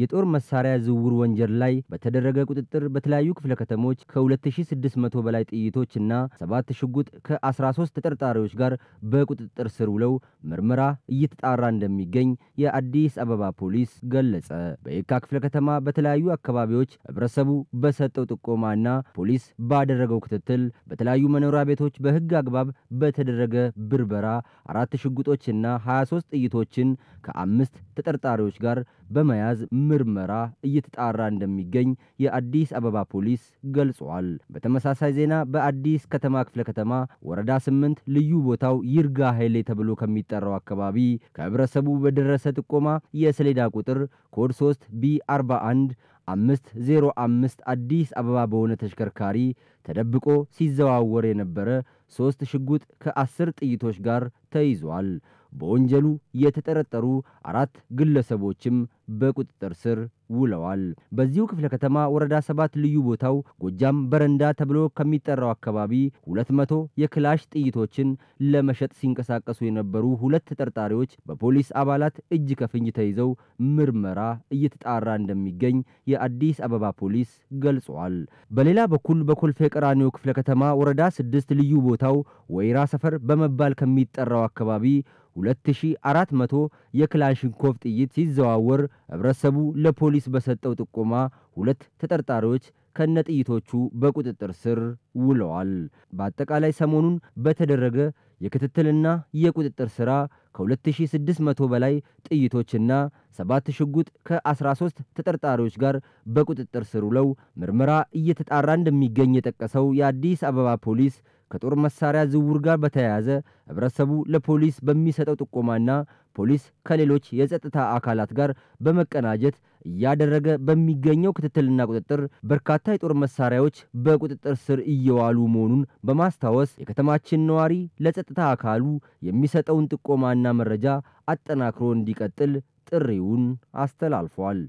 የጦር መሳሪያ ዝውውር ወንጀል ላይ በተደረገ ቁጥጥር በተለያዩ ክፍለ ከተሞች ከ2600 በላይ ጥይቶች እና ሰባት ሽጉጥ ከ13 ተጠርጣሪዎች ጋር በቁጥጥር ስር ውለው ምርመራ እየተጣራ እንደሚገኝ የአዲስ አበባ ፖሊስ ገለጸ። በየካ ክፍለ ከተማ በተለያዩ አካባቢዎች ህብረተሰቡ በሰጠው ጥቆማና ፖሊስ ባደረገው ክትትል በተለያዩ መኖሪያ ቤቶች በህግ አግባብ በተደረገ ብርበራ አራት ሽጉጦችና 23 ጥይቶችን ከአምስት ተጠርጣሪዎች ጋር በመያዝ ምርመራ እየተጣራ እንደሚገኝ የአዲስ አበባ ፖሊስ ገልጿል። በተመሳሳይ ዜና በአዲስ ከተማ ክፍለ ከተማ ወረዳ ስምንት ልዩ ቦታው ይርጋ ኃይሌ ተብሎ ከሚጠራው አካባቢ ከህብረተሰቡ በደረሰ ጥቆማ የሰሌዳ ቁጥር ኮድ 3 ቢ 41 አምስት ዜሮ አምስት አዲስ አበባ በሆነ ተሽከርካሪ ተደብቆ ሲዘዋወር የነበረ ሦስት ሽጉጥ ከአስር ጥይቶች ጋር ተይዟል። በወንጀሉ የተጠረጠሩ አራት ግለሰቦችም በቁጥጥር ስር ውለዋል። በዚሁ ክፍለ ከተማ ወረዳ ሰባት ልዩ ቦታው ጎጃም በረንዳ ተብሎ ከሚጠራው አካባቢ ሁለት መቶ የክላሽ ጥይቶችን ለመሸጥ ሲንቀሳቀሱ የነበሩ ሁለት ተጠርጣሪዎች በፖሊስ አባላት እጅ ከፍንጅ ተይዘው ምርመራ እየተጣራ እንደሚገኝ የአዲስ አበባ ፖሊስ ገልጿል። በሌላ በኩል በኮልፌ ቀራኒዮ ክፍለ ከተማ ወረዳ ስድስት ልዩ ቦታው ወይራ ሰፈር በመባል ከሚጠራው አካባቢ 2400 የክላሽንኮቭ ጥይት ሲዘዋወር ህብረተሰቡ ለፖሊስ በሰጠው ጥቆማ ሁለት ተጠርጣሪዎች ከነጥይቶቹ በቁጥጥር ስር ውለዋል። በአጠቃላይ ሰሞኑን በተደረገ የክትትልና የቁጥጥር ሥራ ከ2600 በላይ ጥይቶችና ሰባት ሽጉጥ ከ13 ተጠርጣሪዎች ጋር በቁጥጥር ስር ውለው ምርመራ እየተጣራ እንደሚገኝ የጠቀሰው የአዲስ አበባ ፖሊስ ከጦር መሳሪያ ዝውውር ጋር በተያያዘ ህብረተሰቡ ለፖሊስ በሚሰጠው ጥቆማና ፖሊስ ከሌሎች የጸጥታ አካላት ጋር በመቀናጀት እያደረገ በሚገኘው ክትትልና ቁጥጥር በርካታ የጦር መሳሪያዎች በቁጥጥር ስር እየዋሉ መሆኑን በማስታወስ የከተማችን ነዋሪ ለጸጥታ አካሉ የሚሰጠውን ጥቆማና መረጃ አጠናክሮ እንዲቀጥል ጥሪውን አስተላልፏል።